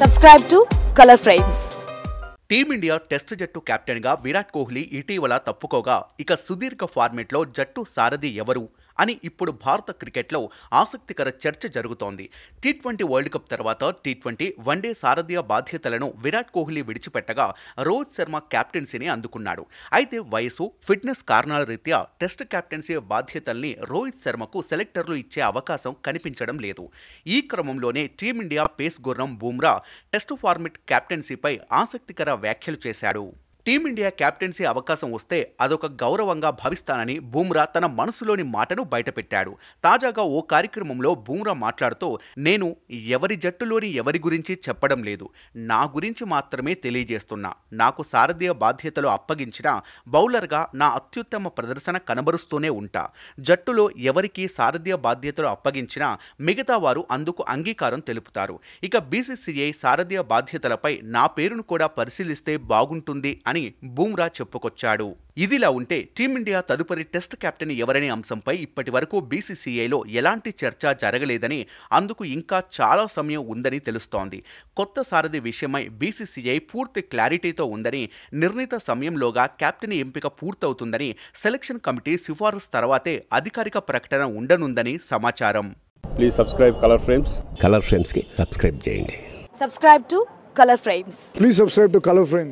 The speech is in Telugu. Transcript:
subscribe to colour frames team India test జట్టు కెప్టెన్గా విరాట్ కోహ్లీ ఇటీవల తప్పుకోగా ఇక సుదీర్ఘ ఫార్మెట్లో జట్టు సారథి ఎవరు అని ఇప్పుడు భారత క్రికెట్లో ఆసక్తికర చర్చ జరుగుతోంది టీ ట్వంటీ వరల్డ్ కప్ తర్వాత టీ ట్వంటీ వన్డే సారథ్య బాధ్యతలను విరాట్ కోహ్లీ విడిచిపెట్టగా రోహిత్ శర్మ క్యాప్టెన్సీని అందుకున్నాడు అయితే వయసు ఫిట్నెస్ కారణాల రీత్యా టెస్ట్ క్యాప్టెన్సీ బాధ్యతల్ని రోహిత్ శర్మకు సెలెక్టర్లు ఇచ్చే అవకాశం కనిపించడం లేదు ఈ క్రమంలోనే టీమిండియా పేస్ గుర్రం బూమ్రా టెస్ట్ ఫార్మెట్ క్యాప్టెన్సీపై ఆసక్తికర వ్యాఖ్యలు చేశాడు టీమిండియా క్యాప్టెన్సీ అవకాశం వస్తే అదొక గౌరవంగా భావిస్తానని బూమ్రా తన మనసులోని మాటను బయటపెట్టాడు తాజాగా ఓ కార్యక్రమంలో బూమ్రా మాట్లాడుతూ నేను ఎవరి జట్టులోని ఎవరి గురించి చెప్పడం లేదు నా గురించి మాత్రమే తెలియజేస్తున్నా నాకు సారథ్య బాధ్యతలు అప్పగించిన బౌలర్గా నా అత్యుత్తమ ప్రదర్శన కనబరుస్తూనే ఉంటా జట్టులో ఎవరికి సారథ్య బాధ్యతలు అప్పగించినా మిగతా వారు అందుకు అంగీకారం తెలుపుతారు ఇక బీసీసీఐ సారథ్య బాధ్యతలపై నా పేరును కూడా పరిశీలిస్తే బాగుంటుంది అని బూమ్రా చెప్పుకొచ్చాడు ఇదిలా ఉంటే టీమిండియా తదుపరి టెస్ట్ కెప్టెన్ ఎవరనే అంశంపై ఇప్పటి వరకు బీసీసీఐలో ఎలాంటి చర్చ జరగలేదని అందుకు ఇంకా చాలా సమయం ఉందని తెలుస్తోంది కొత్త సారథి విషయమై బీసీసీఐ పూర్తి క్లారిటీతో ఉందని నిర్ణీత సమయంలోగా కెప్టెన్ ఎంపిక పూర్తవుతుందని సెలక్షన్ కమిటీ సిఫారసు తర్వాతే అధికారిక ప్రకటన ఉండనుందని సమాచారం please subscribe colour frames colour కి సబ్స్క్రైబ్ చేయండి subscribe to colour frames please subscribe to colour frames